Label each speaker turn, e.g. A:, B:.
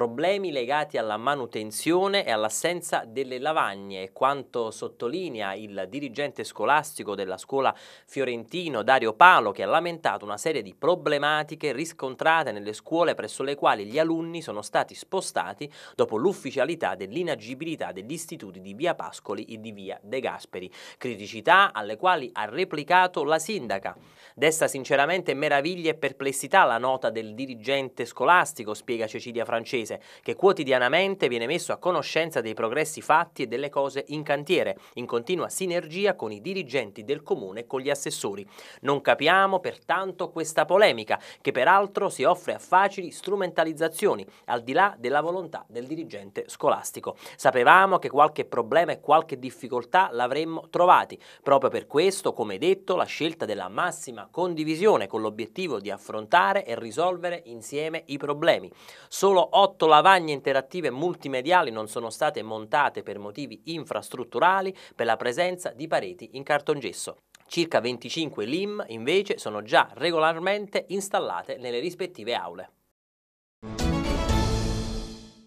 A: problemi legati alla manutenzione e all'assenza delle lavagne, quanto sottolinea il dirigente scolastico della scuola fiorentino Dario Palo che ha lamentato una serie di problematiche riscontrate nelle scuole presso le quali gli alunni sono stati spostati dopo l'ufficialità dell'inagibilità degli istituti di Via Pascoli e di Via De Gasperi, criticità alle quali ha replicato la sindaca. Desta sinceramente meraviglia e perplessità la nota del dirigente scolastico, spiega Cecilia Francesca Paese, che quotidianamente viene messo a conoscenza dei progressi fatti e delle cose in cantiere, in continua sinergia con i dirigenti del comune e con gli assessori. Non capiamo pertanto questa polemica, che peraltro si offre a facili strumentalizzazioni, al di là della volontà del dirigente scolastico. Sapevamo che qualche problema e qualche difficoltà l'avremmo trovati. Proprio per questo, come detto, la scelta della massima condivisione con l'obiettivo di affrontare e risolvere insieme i problemi. Solo 8 8 lavagne interattive multimediali non sono state montate per motivi infrastrutturali per la presenza di pareti in cartongesso. Circa 25 LIM invece sono già regolarmente installate nelle rispettive aule.